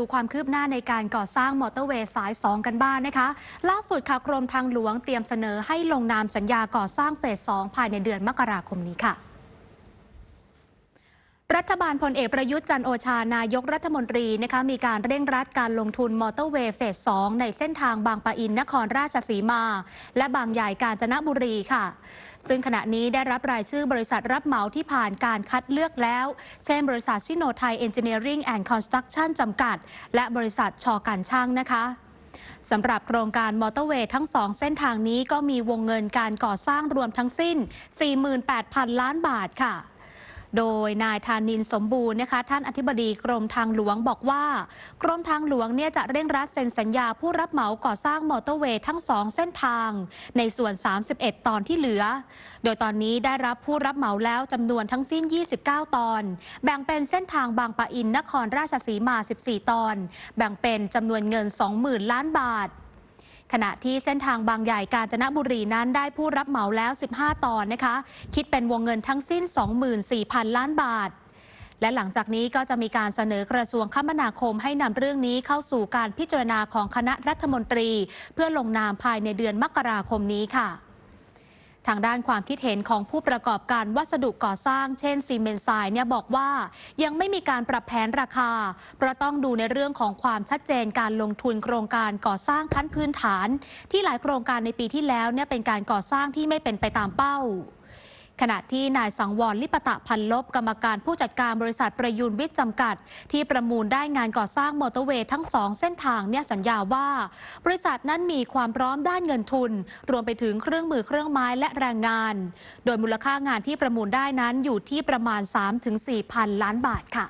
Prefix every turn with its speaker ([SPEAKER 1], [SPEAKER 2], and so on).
[SPEAKER 1] ดูความคืบหน้าในการก่อสร้างมอเตอร์เวย์สาย 2 กันบ้างนนะคะ ล่าสุดค่ะกรมทางหลวงเตรียมเสนอให้ลงนามสัญญาก่อสร้างเฟส 2 ภายในเดือนมกราคมนี้ค่ะรัฐบาลพลเอกประยุทธ์จันโอชา นายกรัฐมนตรีนะคะมีการเร่งรัดการลงทุนมอเตอร์เวย์เฟส 2 ในเส้นทางบางปะอินนครราชสีมา และบางใหญ่กาญจนบุรีค่ะ ซึ่งขณะนี้ได้รับรายชื่อบริษัทรับเหมาที่ผ่านการคัดเลือกแล้ว เช่นบริษัทชิโนไทยเอนจิเนียริ่งแอนด์คอนสตรักชั่นจำกัด และบริษัทชอการช่างนะคะสำหรับโครงการมอเตอร์เวย์ทั้งสองเส้นทางนี้ก็มีวงเงินการก่อสร้างรวมทั้งสิ้น 48,000 ล้านบาทค่ะโดยนายธานินสมบูรณ์นะคะท่านอธิบดีกรมทางหลวงบอกว่า กรมทางหลวงเนี่ยจะเร่งรัดเซ็นสัญญาผู้รับเหมาก่อสร้างมอเตอร์เวย์ทั้งสองเส้นทาง ในส่วน 31 ตอนที่เหลือ โดยตอนนี้ได้รับผู้รับเหมาแล้วจำนวนทั้งสิ้น 29 ตอน แบ่งเป็นเส้นทางบางปะอินนครราชสีมา 14 ตอน แบ่งเป็นจำนวนเงิน 20,000ล้านบาทขณะที่เส้นทางบางใหญ่กาญจนบุรีนั้นได้ผู้รับเหมาแล้ว 15 ตอนนะคะ คิดเป็นวงเงินทั้งสิ้น 24,000 ล้านบาท และหลังจากนี้ก็จะมีการเสนอกระทรวงคมนาคมให้นำเรื่องนี้เข้าสู่การพิจารณาของคณะรัฐมนตรี เพื่อลงนามภายในเดือนมกราคมนี้ค่ะทางด้านความคิดเห็นของผู้ประกอบการวัสดุก่อสร้าง เช่นซีเมนต์ทรายเนี่ยบอกว่า ยังไม่มีการปรับแผนราคา เพราะต้องดูในเรื่องของความชัดเจนการลงทุนโครงการก่อสร้างขั้นพื้นฐาน ที่หลายโครงการในปีที่แล้วเนี่ยเป็นการก่อสร้างที่ไม่เป็นไปตามเป้าขณะที่นายสังวรลิปตะพันลบกรรมการผู้จัดการบริษัทประยูนวิทย์จำกัด ที่ประมูลได้งานก่อสร้างมอเตอร์เวย์ทั้งสองเส้นทางเนี่ยสัญญาว่า บริษัทนั้นมีความพร้อมด้านเงินทุน รวมไปถึงเครื่องมือเครื่องไม้และแรงงาน โดยมูลค่างานที่ประมูลได้นั้นอยู่ที่ประมาณ3-4พันล้านบาทค่ะ